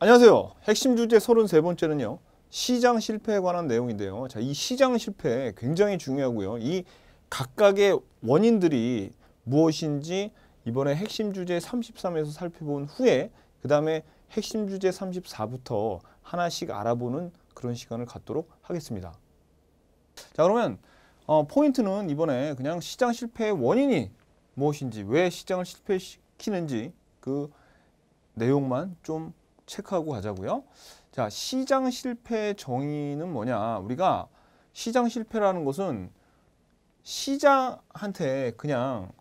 안녕하세요. 핵심 주제 33번째는요. 시장 실패에 관한 내용인데요. 자, 이 시장 실패 굉장히 중요하고요. 이 각각의 원인들이 무엇인지 이번에 핵심 주제 33에서 살펴본 후에 그 다음에 핵심 주제 34부터 하나씩 알아보는 그런 시간을 갖도록 하겠습니다. 자 그러면 어, 포인트는 이번에 그냥 시장 실패의 원인이 무엇인지 왜 시장을 실패시키는지 그 내용만 좀 체크하고 가자고요. 자, 시장 실패 정의는 뭐냐? 우리가 시장 실패라는 것은 시장한테 그냥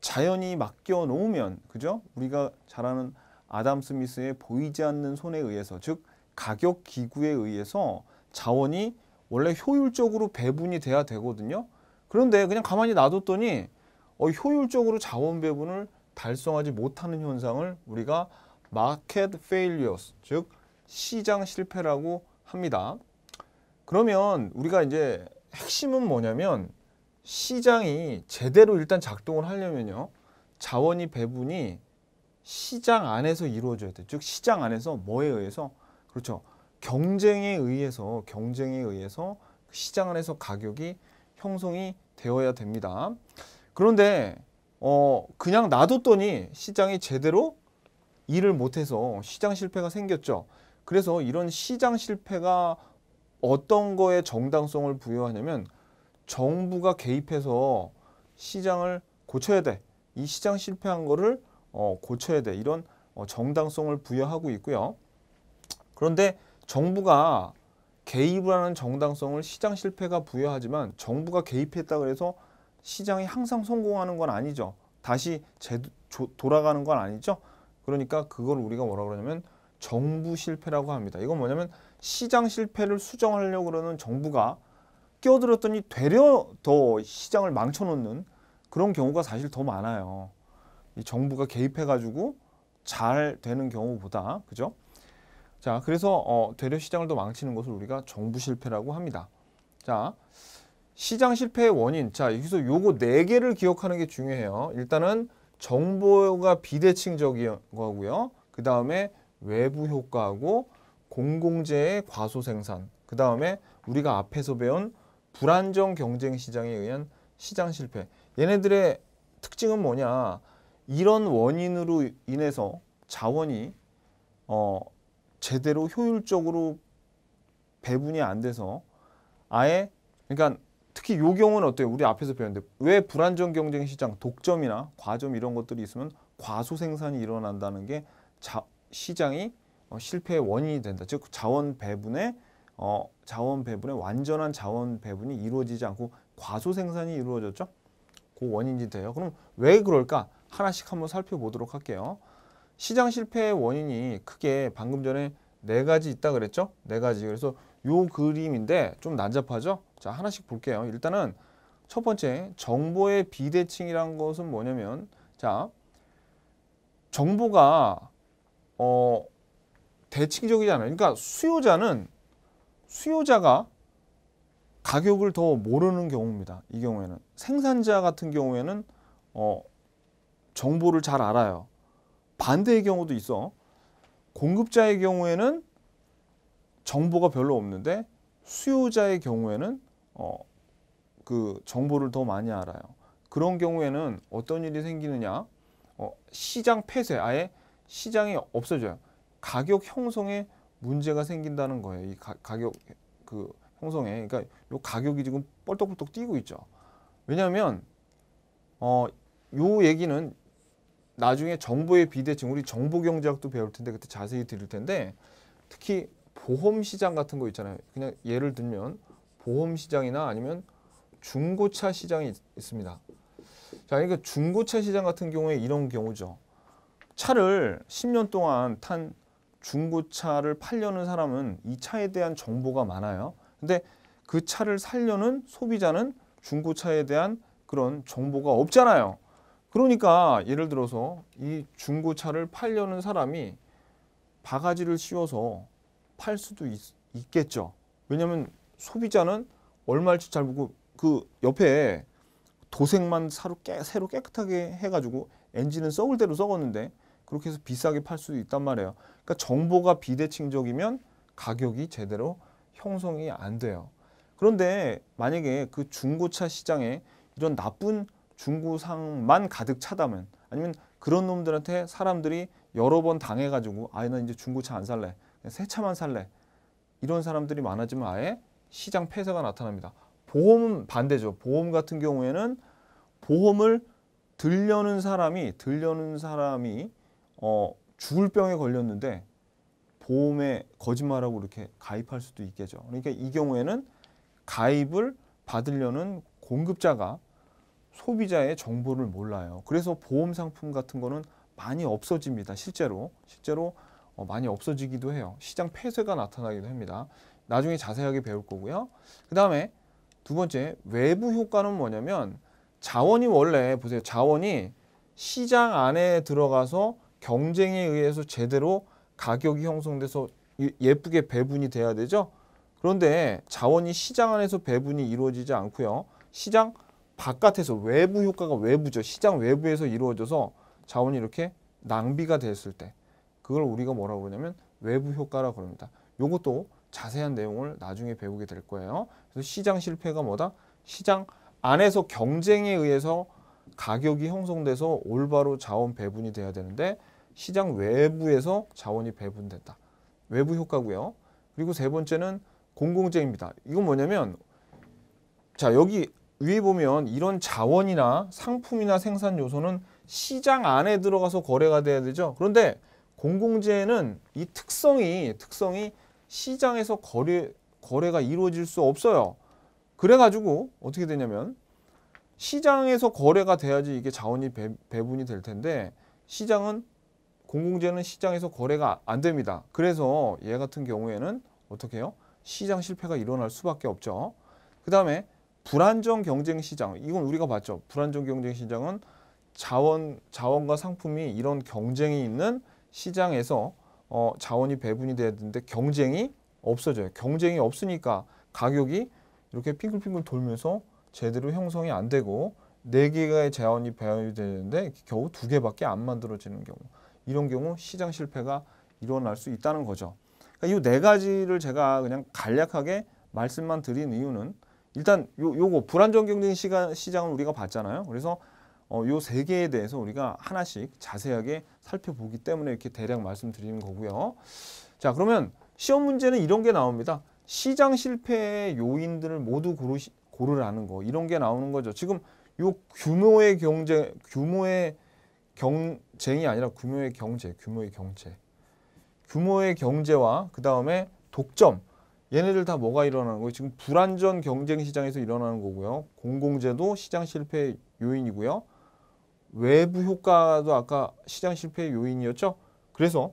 자연히 맡겨 놓으면 그죠? 우리가 잘 아는 아담 스미스의 보이지 않는 손에 의해서 즉 가격 기구에 의해서 자원이 원래 효율적으로 배분이 돼야 되거든요. 그런데 그냥 가만히 놔뒀더니 어, 효율적으로 자원 배분을 달성하지 못하는 현상을 우리가 마켓 페 a 리어스즉 시장 실패라고 합니다. 그러면 우리가 이제 핵심은 뭐냐면 시장이 제대로 일단 작동을 하려면요. 자원이 배분이 시장 안에서 이루어져야 돼. 즉 시장 안에서 뭐에 의해서 그렇죠. 경쟁에 의해서 경쟁에 의해서 시장 안에서 가격이 형성이 되어야 됩니다. 그런데 어 그냥 놔뒀더니 시장이 제대로 일을 못해서 시장 실패가 생겼죠. 그래서 이런 시장 실패가 어떤 거에 정당성을 부여하냐면 정부가 개입해서 시장을 고쳐야 돼. 이 시장 실패한 거를 어, 고쳐야 돼. 이런 어, 정당성을 부여하고 있고요. 그런데 정부가 개입을 하는 정당성을 시장 실패가 부여하지만 정부가 개입했다 그래서 시장이 항상 성공하는 건 아니죠. 다시 제, 조, 돌아가는 건 아니죠. 그러니까 그걸 우리가 뭐라 그러냐면 정부 실패라고 합니다. 이건 뭐냐면 시장 실패를 수정하려고 그러는 정부가 끼어들었더니 되려 더 시장을 망쳐놓는 그런 경우가 사실 더 많아요. 이 정부가 개입해가지고 잘 되는 경우보다 그죠? 자 그래서 어, 되려 시장을 더 망치는 것을 우리가 정부 실패라고 합니다. 자 시장 실패의 원인 자 여기서 요거 네 개를 기억하는 게 중요해요. 일단은 정보가 비대칭적이고요. 그 다음에 외부 효과하고 공공재의 과소 생산. 그 다음에 우리가 앞에서 배운 불안정 경쟁 시장에 의한 시장 실패. 얘네들의 특징은 뭐냐. 이런 원인으로 인해서 자원이 어, 제대로 효율적으로 배분이 안 돼서 아예 그러니까 특히 요 경우는 어때요? 우리 앞에서 배웠는데 왜 불안정 경쟁 시장 독점이나 과점 이런 것들이 있으면 과소 생산이 일어난다는 게 자, 시장이 어, 실패의 원인이 된다. 즉 자원 배분에 어, 자원 배분에 완전한 자원 배분이 이루어지지 않고 과소 생산이 이루어졌죠. 그 원인이 돼요. 그럼 왜 그럴까? 하나씩 한번 살펴보도록 할게요. 시장 실패의 원인이 크게 방금 전에 네 가지 있다 그랬죠? 네 가지. 그래서 요 그림인데 좀 난잡하죠? 자, 하나씩 볼게요. 일단은 첫 번째, 정보의 비대칭이란 것은 뭐냐면 자, 정보가 어대칭적이잖아요 그러니까 수요자는 수요자가 가격을 더 모르는 경우입니다. 이 경우에는 생산자 같은 경우에는 어 정보를 잘 알아요. 반대의 경우도 있어. 공급자의 경우에는 정보가 별로 없는데 수요자의 경우에는 어, 그 정보를 더 많이 알아요. 그런 경우에는 어떤 일이 생기느냐? 어, 시장 폐쇄, 아예 시장이 없어져요. 가격 형성에 문제가 생긴다는 거예요. 이 가, 가격 그 형성에. 그러니까 요 가격이 지금 뻘떡뻘떡 뛰고 있죠. 왜냐하면 어, 요 얘기는 나중에 정보의 비대칭, 우리 정보경제학도 배울 텐데 그때 자세히 드릴 텐데 특히 보험 시장 같은 거 있잖아요. 그냥 예를 들면 보험 시장이나 아니면 중고차 시장이 있습니다. 자, 그러니까 중고차 시장 같은 경우에 이런 경우죠. 차를 10년 동안 탄 중고차를 팔려는 사람은 이 차에 대한 정보가 많아요. 근데 그 차를 살려는 소비자는 중고차에 대한 그런 정보가 없잖아요. 그러니까 예를 들어서 이 중고차를 팔려는 사람이 바가지를 씌워서 팔 수도 있, 겠죠 왜냐하면 소비자는 얼마일지 잘 보고 그 옆에 도색만 새로, 깨, 새로 깨끗하게 해가지고 엔진은 썩을 대로 썩었는데 그렇게 해서 비싸게 팔수도 있단 말이에요. 그러니까 정보가 비대칭적이면 가격이 제대로 형성이 안 돼요. 그런데 만약에 그 중고차 시장에 이런 나쁜 중고상만 가득 차다면 아니면 그런 놈들한테 사람들이 여러 번 당해가지고 아나 이제 중고차 안 살래 새 차만 살래. 이런 사람들이 많아지면 아예 시장 폐쇄가 나타납니다. 보험은 반대죠. 보험 같은 경우에는 보험을 들려는 사람이 들려는 사람이 어, 죽을 병에 걸렸는데 보험에 거짓말하고 이렇게 가입할 수도 있겠죠. 그러니까 이 경우에는 가입을 받으려는 공급자가 소비자의 정보를 몰라요. 그래서 보험 상품 같은 거는 많이 없어집니다. 실제로 실제로 어, 많이 없어지기도 해요. 시장 폐쇄가 나타나기도 합니다. 나중에 자세하게 배울 거고요. 그 다음에 두 번째 외부 효과는 뭐냐면 자원이 원래 보세요. 자원이 시장 안에 들어가서 경쟁에 의해서 제대로 가격이 형성돼서 예, 예쁘게 배분이 돼야 되죠. 그런데 자원이 시장 안에서 배분이 이루어지지 않고요. 시장 바깥에서 외부 효과가 외부죠. 시장 외부에서 이루어져서 자원이 이렇게 낭비가 됐을 때 그걸 우리가 뭐라고 그러냐면 외부 효과라 고 그럽니다. 요것도 자세한 내용을 나중에 배우게 될 거예요. 그래서 시장 실패가 뭐다? 시장 안에서 경쟁에 의해서 가격이 형성돼서 올바로 자원 배분이 돼야 되는데 시장 외부에서 자원이 배분된다. 외부 효과고요. 그리고 세 번째는 공공재입니다. 이건 뭐냐면 자 여기 위에 보면 이런 자원이나 상품이나 생산 요소는 시장 안에 들어가서 거래가 돼야 되죠. 그런데 공공재는 이 특성이 특성이 시장에서 거래 거래가 이루어질 수 없어요. 그래가지고 어떻게 되냐면 시장에서 거래가 돼야지 이게 자원이 배, 배분이 될 텐데 시장은 공공재는 시장에서 거래가 안 됩니다. 그래서 얘 같은 경우에는 어떻게 해요? 시장 실패가 일어날 수밖에 없죠. 그 다음에 불안정 경쟁 시장. 이건 우리가 봤죠. 불안정 경쟁 시장은 자원, 자원과 상품이 이런 경쟁이 있는 시장에서 어, 자원이 배분이 돼야 되는데 경쟁이 없어져요. 경쟁이 없으니까 가격이 이렇게 핑글핑글 돌면서 제대로 형성이 안 되고 4 개의 자원이 배분이 되는데 겨우 두 개밖에 안 만들어지는 경우 이런 경우 시장 실패가 일어날 수 있다는 거죠. 그러니까 이네 가지를 제가 그냥 간략하게 말씀만 드린 이유는 일단 요 요거 불안정 경쟁 시간 시장을 우리가 봤잖아요. 그래서 어, 요세 개에 대해서 우리가 하나씩 자세하게 살펴보기 때문에 이렇게 대략 말씀드리는 거고요. 자 그러면 시험 문제는 이런 게 나옵니다. 시장 실패의 요인들을 모두 고르시, 고르라는 거 이런 게 나오는 거죠. 지금 요 규모의 경제 규모의 경쟁이 아니라 규모의 경제 규모의 경제 규모의 경제와 그 다음에 독점 얘네들 다 뭐가 일어나는 거예요? 지금 불안전 경쟁 시장에서 일어나는 거고요. 공공재도 시장 실패 요인이고요. 외부 효과도 아까 시장 실패의 요인이었죠. 그래서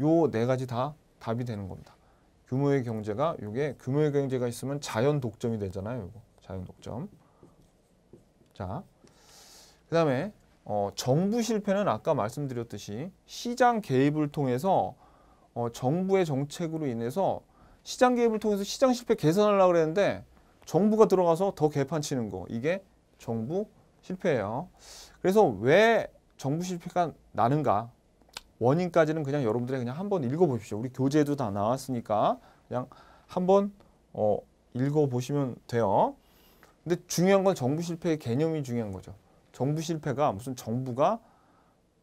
요 네 가지 다 답이 되는 겁니다. 규모의 경제가 요게 규모의 경제가 있으면 자연 독점이 되잖아요. 요거 자연 독점. 자, 그다음에 어, 정부 실패는 아까 말씀드렸듯이 시장 개입을 통해서 어, 정부의 정책으로 인해서 시장 개입을 통해서 시장 실패 개선하려고 그랬는데 정부가 들어가서 더 개판 치는 거 이게 정부 실패예요. 그래서 왜 정부 실패가 나는가? 원인까지는 그냥 여러분들이 그냥 한번 읽어보십시오. 우리 교재도 다 나왔으니까 그냥 한번 어, 읽어보시면 돼요. 근데 중요한 건 정부 실패의 개념이 중요한 거죠. 정부 실패가 무슨 정부가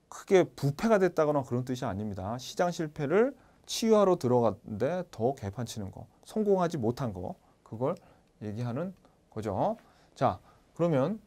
크게 부패가 됐다거나 그런 뜻이 아닙니다. 시장 실패를 치유하러 들어갔는데 더 개판치는 거, 성공하지 못한 거, 그걸 얘기하는 거죠. 자, 그러면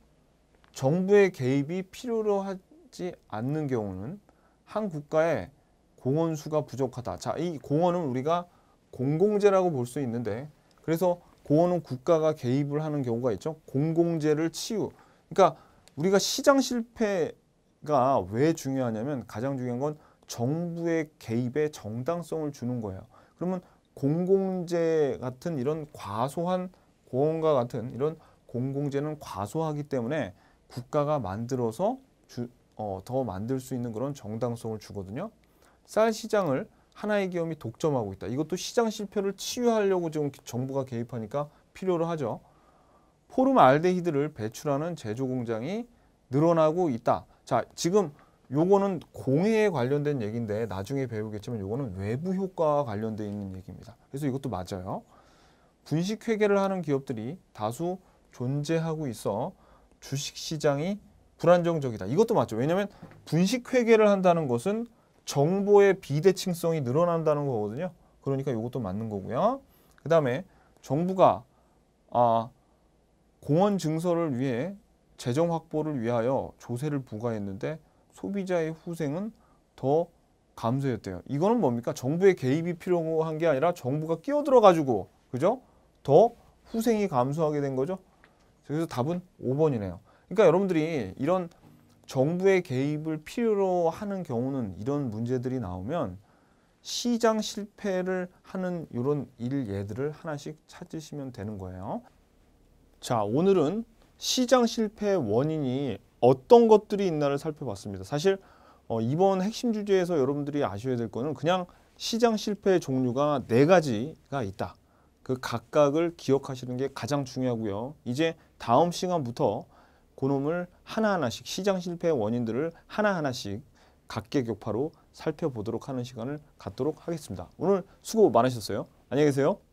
정부의 개입이 필요로 하지 않는 경우는 한 국가의 공원 수가 부족하다. 자, 이 공원은 우리가 공공재라고 볼 수 있는데 그래서 공원은 국가가 개입을 하는 경우가 있죠. 공공재를 치유. 그러니까 우리가 시장 실패가 왜 중요하냐면 가장 중요한 건 정부의 개입에 정당성을 주는 거예요. 그러면 공공재 같은 이런 과소한 공원과 같은 이런 공공재는 과소하기 때문에 국가가 만들어서 주, 어, 더 만들 수 있는 그런 정당성을 주거든요. 쌀 시장을 하나의 기업이 독점하고 있다. 이것도 시장 실패를 치유하려고 지금 정부가 개입하니까 필요로 하죠. 포름알데히드를 배출하는 제조 공장이 늘어나고 있다. 자, 지금 요거는 공해에 관련된 얘기인데 나중에 배우겠지만 요거는 외부 효과와 관련돼 있는 얘기입니다. 그래서 이것도 맞아요. 분식회계를 하는 기업들이 다수 존재하고 있어 주식시장이 불안정적이다. 이것도 맞죠. 왜냐하면 분식회계를 한다는 것은 정보의 비대칭성이 늘어난다는 거거든요. 그러니까 이것도 맞는 거고요. 그 다음에 정부가 아, 공원 증설을 위해 재정 확보를 위하여 조세를 부과했는데 소비자의 후생은 더 감소했대요. 이거는 뭡니까? 정부의 개입이 필요한 게 아니라 정부가 끼어들어가지고 그죠? 더 후생이 감소하게 된 거죠. 여기서 답은 5번이네요. 그러니까 여러분들이 이런 정부의 개입을 필요로 하는 경우는 이런 문제들이 나오면 시장 실패를 하는 이런 일 예들을 하나씩 찾으시면 되는 거예요. 자, 오늘은 시장 실패의 원인이 어떤 것들이 있나를 살펴봤습니다. 사실 어, 이번 핵심 주제에서 여러분들이 아셔야 될 거는 그냥 시장 실패의 종류가 네 가지가 있다. 그 각각을 기억하시는 게 가장 중요하고요. 이제 다음 시간부터 고놈을 하나하나씩 시장 실패의 원인들을 하나하나씩 각계 격파로 살펴보도록 하는 시간을 갖도록 하겠습니다. 오늘 수고 많으셨어요. 안녕히 계세요.